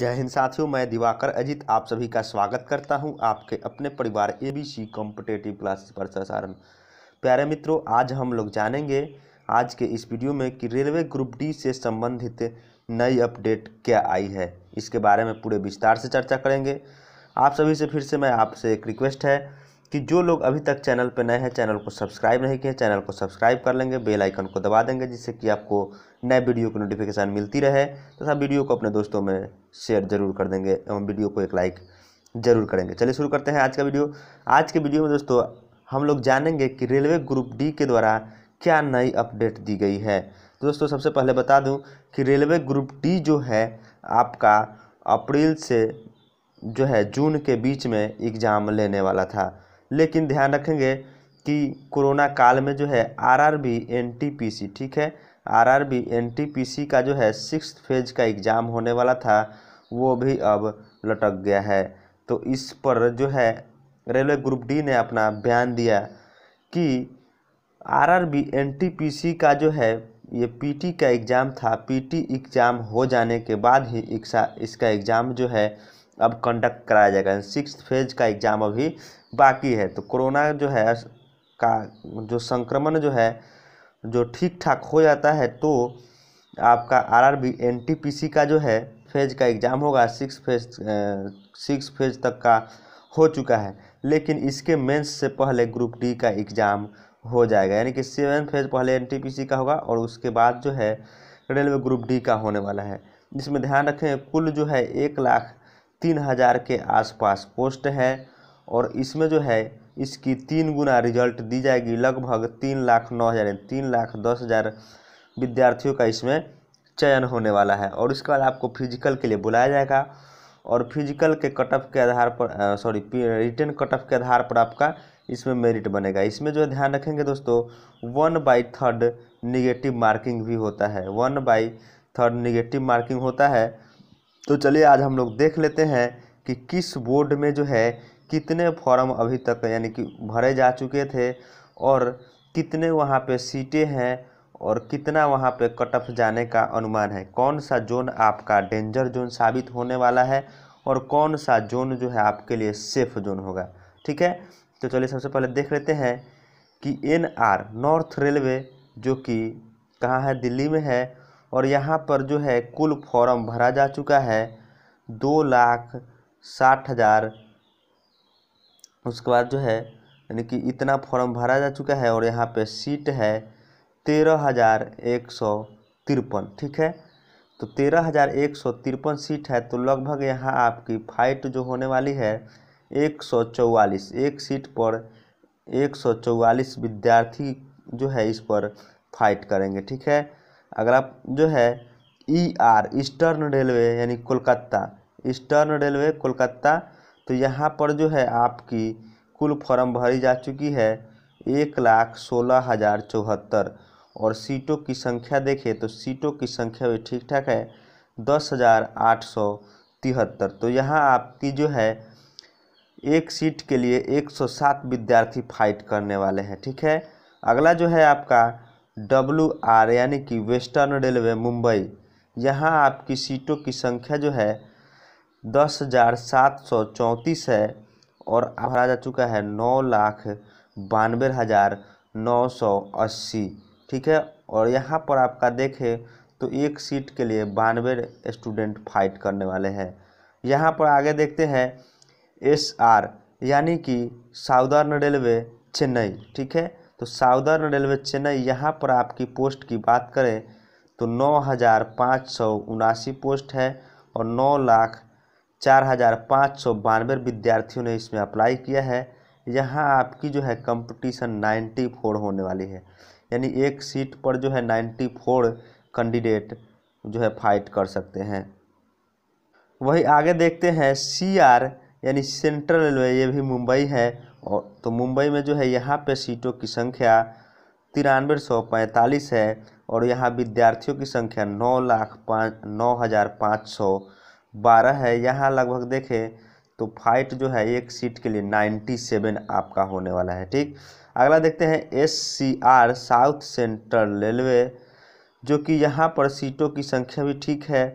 जय हिंद साथियों मैं दिवाकर अजीत आप सभी का स्वागत करता हूं आपके अपने परिवार एबीसी कॉम्पिटेटिव क्लासेस पर प्रसारण प्यारे मित्रों आज हम लोग जानेंगे आज के इस वीडियो में कि रेलवे ग्रुप डी से संबंधित नई अपडेट क्या आई है इसके बारे में पूरे विस्तार से चर्चा करेंगे आप सभी से फिर से मैं आपसे एक रिक्वेस्ट है कि जो लोग अभी तक चैनल पर नए हैं चैनल को सब्सक्राइब नहीं किए चैनल को सब्सक्राइब कर लेंगे बेल आइकन को दबा देंगे जिससे कि आपको नए वीडियो की नोटिफिकेशन मिलती रहे तथा तो वीडियो को अपने दोस्तों में शेयर जरूर कर देंगे एवं वीडियो को एक लाइक जरूर करेंगे चलिए शुरू करते हैं आज का वीडियो आज के वीडियो में दोस्तों हम लोग जानेंगे कि रेलवे ग्रुप डी के द्वारा क्या नई अपडेट दी गई है तो दोस्तों सबसे पहले बता दूँ कि रेलवे ग्रुप डी जो है आपका अप्रैल से जो है जून के बीच में एग्ज़ाम लेने वाला था लेकिन ध्यान रखेंगे कि कोरोना काल में जो है आरआरबी एनटीपीसी ठीक है आरआरबी एनटीपीसी का जो है सिक्स फेज का एग्ज़ाम होने वाला था वो भी अब लटक गया है तो इस पर जो है रेलवे ग्रुप डी ने अपना बयान दिया कि आरआरबी एनटीपीसी का जो है ये पीटी का एग्ज़ाम था पीटी एग्ज़ाम हो जाने के बाद ही इसका एग्ज़ाम जो है अब कंडक्ट कराया जाएगा सिक्स फेज का एग्ज़ाम अभी बाकी है तो कोरोना जो है का जो संक्रमण जो है जो ठीक ठाक हो जाता है तो आपका आरआरबी एनटीपीसी का जो है फेज का एग्ज़ाम होगा सिक्स फेज सिक्स फेज तक का हो चुका है लेकिन इसके मेंस से पहले ग्रुप डी का एग्ज़ाम हो जाएगा यानी कि सेवन फेज पहले एनटीपीसी का होगा और उसके बाद जो है रेलवे ग्रुप डी का होने वाला है इसमें ध्यान रखें कुल जो है एक लाख तीन हज़ार के आसपास पोस्ट है और इसमें जो है इसकी तीन गुना रिजल्ट दी जाएगी लगभग तीन लाख नौ हज़ार तीन लाख दस हज़ार विद्यार्थियों का इसमें चयन होने वाला है और इसके बाद आपको फिजिकल के लिए बुलाया जाएगा और फिजिकल के कट ऑफ के आधार पर सॉरी रिटर्न कट ऑफ के आधार पर आपका इसमें मेरिट बनेगा इसमें जो है ध्यान रखेंगे दोस्तों one by third negative marking भी होता है one by third negative marking होता है तो चलिए आज हम लोग देख लेते हैं कि किस बोर्ड में जो है कितने फॉर्म अभी तक यानी कि भरे जा चुके थे और कितने वहाँ पे सीटें हैं और कितना वहाँ पे कट ऑफ जाने का अनुमान है कौन सा जोन आपका डेंजर जोन साबित होने वाला है और कौन सा जोन जो है आपके लिए सेफ जोन होगा ठीक है तो चलिए सबसे पहले देख लेते हैं कि एन आर नॉर्थ रेलवे जो कि कहाँ है दिल्ली में है और यहाँ पर जो है कुल फॉर्म भरा जा चुका है दो लाख साठ हज़ार उसके बाद जो है यानी कि इतना फॉर्म भरा जा चुका है और यहाँ पे सीट है तेरह हज़ार एक सौ तिरपन ठीक है तो तेरह हज़ार एक सौ तिरपन सीट है तो लगभग यहाँ आपकी फाइट जो होने वाली है एक सौ चौवालीस एक सीट पर एक सौ चौवालीस विद्यार्थी जो है इस पर फाइट करेंगे ठीक है अगर आप जो है ई आर ईस्टर्न रेलवे यानी कोलकाता ईस्टर्न रेलवे कोलकाता तो यहाँ पर जो है आपकी कुल फॉर्म भरी जा चुकी है एक लाख सोलह हज़ार चौहत्तर और सीटों की संख्या देखें तो सीटों की संख्या भी ठीक ठाक है दस हज़ार आठ सौ तिहत्तर तो यहाँ आपकी जो है एक सीट के लिए एक सौ सात विद्यार्थी फाइट करने वाले हैं ठीक है अगला जो है आपका डब्ल्यू आर यानी कि वेस्टर्न रेलवे मुंबई यहाँ आपकी सीटों की संख्या जो है दस हज़ार सात सौ चौंतीस है और भरा जा चुका है नौ लाख बानवे हज़ार नौ सौ अस्सी ठीक है और यहाँ पर आपका देखें तो एक सीट के लिए बानवे स्टूडेंट फाइट करने वाले हैं यहाँ पर आगे देखते हैं एस आर यानी कि साउदर्न रेलवे चेन्नई ठीक है तो साउदर्न रेलवे चेन्नई यहाँ पर आपकी पोस्ट की बात करें तो नौ हज़ार पाँच सौ उनासी पोस्ट है और नौ लाख चार हज़ार पाँच सौ बानवे विद्यार्थियों ने इसमें अप्लाई किया है यहाँ आपकी जो है कंपटीशन नाइन्टी फोर होने वाली है यानी एक सीट पर जो है नाइन्टी फोर कैंडिडेट जो है फाइट कर सकते हैं वही आगे देखते हैं सी आर यानी सेंट्रल रेलवे ये भी मुंबई है और तो मुंबई में जो है यहाँ पे सीटों की संख्या तिरानवे सौ पैंतालीस है और यहाँ विद्यार्थियों की संख्या नौ लाख पाँच नौ हज़ार पाँच सौ बारह है यहाँ लगभग देखें तो फाइट जो है एक सीट के लिए नाइन्टी सेवन आपका होने वाला है ठीक अगला देखते हैं S C R south central railway जो कि यहाँ पर सीटों की संख्या भी ठीक है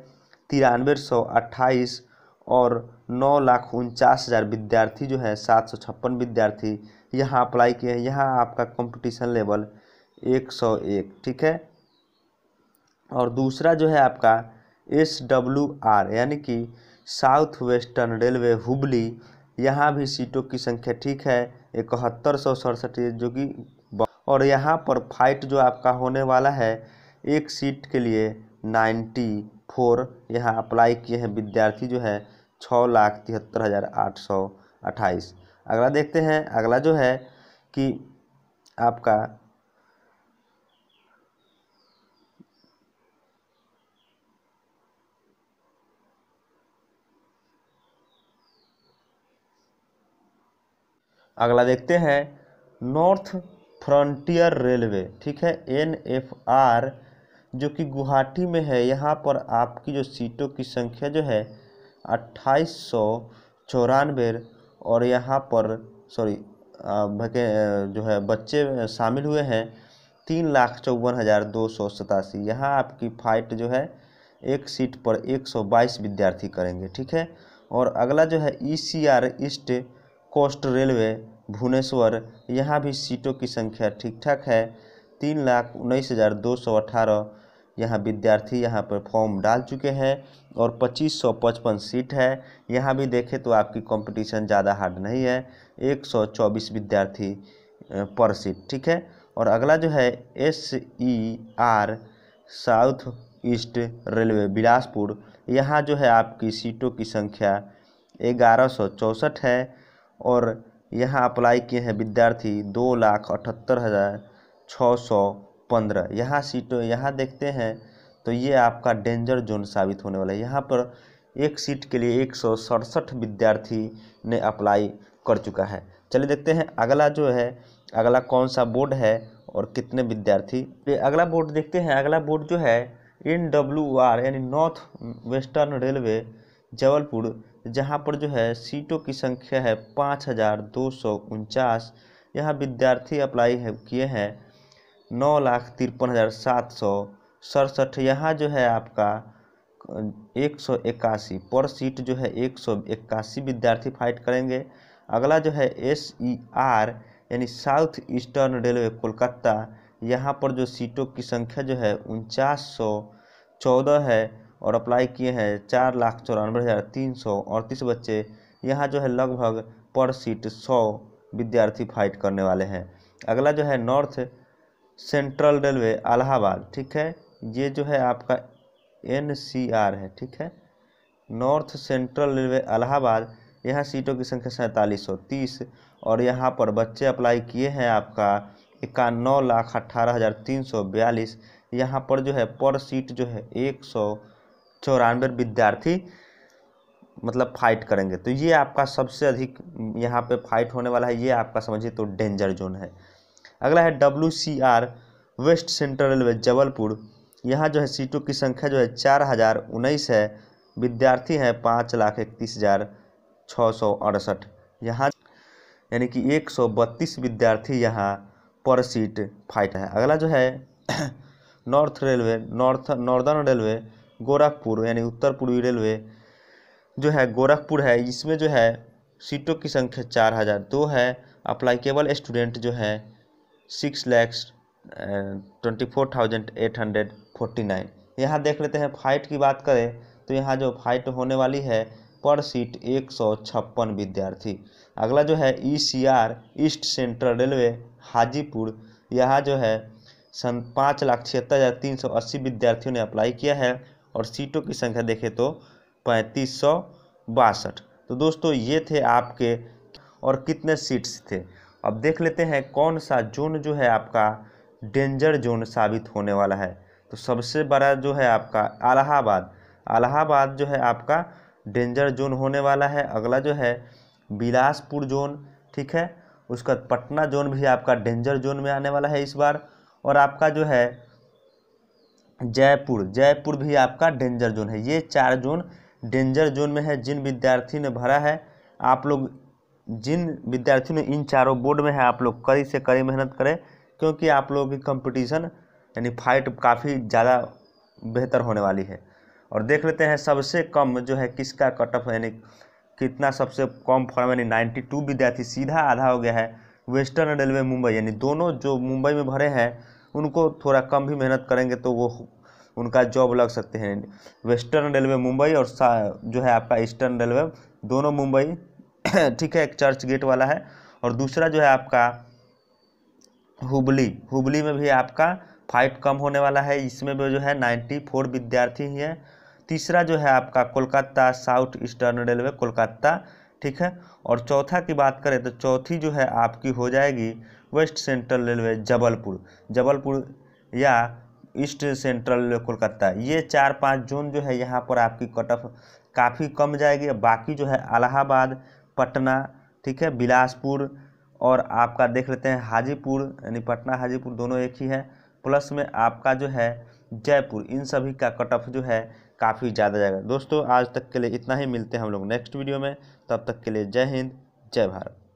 तिरानवे सौ अट्ठाईस और नौ लाख उनचास हज़ार विद्यार्थी जो है सात सौ छप्पन विद्यार्थी यहाँ अप्लाई किए हैं यहाँ आपका कंपटीशन लेवल एक सौ एक ठीक है और दूसरा जो है आपका एस डब्ल्यू आर यानी कि साउथ वेस्टर्न रेलवे हुबली यहाँ भी सीटों की संख्या ठीक है इकहत्तर सौ सड़सठ जो कि और यहाँ पर फाइट जो आपका होने वाला है एक सीट के लिए नाइन्टी फोर यहाँ अप्लाई किए हैं विद्यार्थी जो है छः लाख तिहत्तर हज़ार आठ सौ अट्ठाईस अगला देखते हैं अगला जो है कि आपका अगला देखते हैं नॉर्थ फ्रंटियर रेलवे ठीक है एन एफ आर जो कि गुवाहाटी में है यहाँ पर आपकी जो सीटों की संख्या जो है अट्ठाईस सौ चौरानवे और यहाँ पर सॉरी जो है बच्चे शामिल हुए हैं तीन लाख चौवन हज़ार दो सौ सतासी यहाँ आपकी फाइट जो है एक सीट पर एक सौ बाईस विद्यार्थी करेंगे ठीक है और अगला जो है E C R east coast railway Bhubaneswar यहाँ भी सीटों की संख्या ठीक ठाक है तीन लाख उन्नीस हज़ार दो सौ अठारह यहाँ विद्यार्थी यहाँ पर फॉर्म डाल चुके हैं और पच्चीस सौ पचपन सीट है यहाँ भी देखें तो आपकी कंपटीशन ज़्यादा हार्ड नहीं है एक सौ चौबीस विद्यार्थी पर सीट ठीक है और अगला जो है S E R south east railway Bilaspur यहाँ जो है आपकी सीटों की संख्या ग्यारह सौ है और यहाँ अप्लाई किए हैं विद्यार्थी दो लाख अठहत्तर हज़ार छः सौ पंद्रह यहाँ सीट यहाँ देखते हैं तो ये आपका डेंजर जोन साबित होने वाला है यहाँ पर एक सीट के लिए एक सौ सड़सठ विद्यार्थी ने अप्लाई कर चुका है चलिए देखते हैं अगला जो है अगला कौन सा बोर्ड है और कितने विद्यार्थी ये अगला बोर्ड देखते हैं अगला बोर्ड जो है एन डब्ल्यू आर यानी नॉर्थ वेस्टर्न रेलवे जबलपुर जहाँ पर जो है सीटों की संख्या है पाँच हज़ार दो सौ उनचास यहाँ विद्यार्थी अप्लाई है, किए हैं नौ लाख तिरपन हज़ार सात सौ सड़सठ यहाँ जो है आपका एक सौ इक्यासी पर सीट जो है एक सौ इक्यासी विद्यार्थी फाइट करेंगे अगला जो है एस ई आर यानी साउथ ईस्टर्न रेलवे कोलकाता यहाँ पर जो सीटों की संख्या जो है उनचास सौ चौदह है और अप्लाई किए हैं चार लाख चौरानवे हज़ार तीन सौ अड़तीस बच्चे यहाँ जो है लगभग पर सीट सौ विद्यार्थी फाइट करने वाले हैं अगला जो है नॉर्थ सेंट्रल रेलवे अलाहाबाद ठीक है ये जो है आपका एन है ठीक है नॉर्थ सेंट्रल रेलवे अलाहाबाद यहाँ सीटों की संख्या सैंतालीस सौ तीस और यहाँ पर बच्चे अप्लाई किए हैं आपका इक्यानौ लाख अट्ठारह हज़ार तीन सौ बयालीस यहाँ पर जो है पर सीट जो है एक सौ चौरानवे विद्यार्थी मतलब फाइट करेंगे तो ये आपका सबसे अधिक यहाँ पे फाइट होने वाला है ये आपका समझिए तो डेंजर जोन है अगला है W C R west central railway Jabalpur यहाँ जो है सीटों की संख्या जो है चार हज़ार उन्नीस है विद्यार्थी हैं पाँच लाख इकतीस हज़ार छः सौ अड़सठ यहाँ यानी कि एक सौ बत्तीस विद्यार्थी यहाँ पर सीट फाइट है अगला जो है north railway north northern railway Gorakhpur यानी उत्तर पूर्वी रेलवे जो है गोरखपुर है इसमें जो है सीटों की संख्या चार हज़ार दो है अप्लाइकेबल स्टूडेंट जो है six lakhs twenty four thousand eight hundred forty nine यहाँ देख लेते हैं फाइट की बात करें तो यहाँ जो फाइट होने वाली है पर सीट एक सौ छप्पन विद्यार्थी अगला जो है E C R east central railway Hajipur यहाँ जो है सन पाँच लाख छिहत्तर हज़ार तीन सौ अस्सी विद्यार्थियों ने अप्लाई किया है और सीटों की संख्या देखें तो पैंतीस सौ बासठ तो दोस्तों ये थे आपके और कितने सीट्स थे अब देख लेते हैं कौन सा जोन जो है आपका डेंजर जोन साबित होने वाला है तो सबसे बड़ा जो है आपका अलाहाबाद अलाहाबाद जो है आपका डेंजर जोन होने वाला है अगला जो है बिलासपुर जोन ठीक है उसका पटना जोन भी आपका डेंजर जोन में आने वाला है इस बार और आपका जो है जयपुर जयपुर भी आपका डेंजर जोन है ये चार जोन डेंजर जोन में है जिन विद्यार्थी ने भरा है आप लोग जिन विद्यार्थियों ने इन चारों बोर्ड में है आप लोग कड़ी से कड़ी मेहनत करें क्योंकि आप लोगों की कंपटीशन यानी फाइट काफ़ी ज़्यादा बेहतर होने वाली है और देख लेते हैं सबसे कम जो है किसका कट ऑफ यानी कितना सबसे कम फॉर्म यानी नाइन्टी टू विद्यार्थी सीधा आधा हो गया है वेस्टर्न रेलवे मुंबई यानी दोनों जो मुंबई में भरे हैं उनको थोड़ा कम भी मेहनत करेंगे तो वो उनका जॉब लग सकते हैं वेस्टर्न रेलवे मुंबई और जो है आपका ईस्टर्न रेलवे दोनों मुंबई ठीक है एक चर्च गेट वाला है और दूसरा जो है आपका हुबली हुबली में भी आपका फाइट कम होने वाला है इसमें भी जो है नाइन्टी फोर विद्यार्थी ही हैं तीसरा जो है आपका Kolkata south eastern railway Kolkata ठीक है और चौथा की बात करें तो चौथी जो है आपकी हो जाएगी west central railway Jabalpur Jabalpur या ईस्ट सेंट्रल कोलकाता ये चार पाँच जोन जो है यहाँ पर आपकी कट ऑफ काफ़ी कम जाएगी बाकी जो है अलाहाबाद पटना ठीक है बिलासपुर और आपका देख लेते हैं हाजीपुर यानी पटना हाजीपुर दोनों एक ही है प्लस में आपका जो है जयपुर इन सभी का कट ऑफ जो है काफ़ी ज़्यादा जाएगा दोस्तों आज तक के लिए इतना ही मिलते हैं हम लोग नेक्स्ट वीडियो में तब तक के लिए जय हिंद जय भारत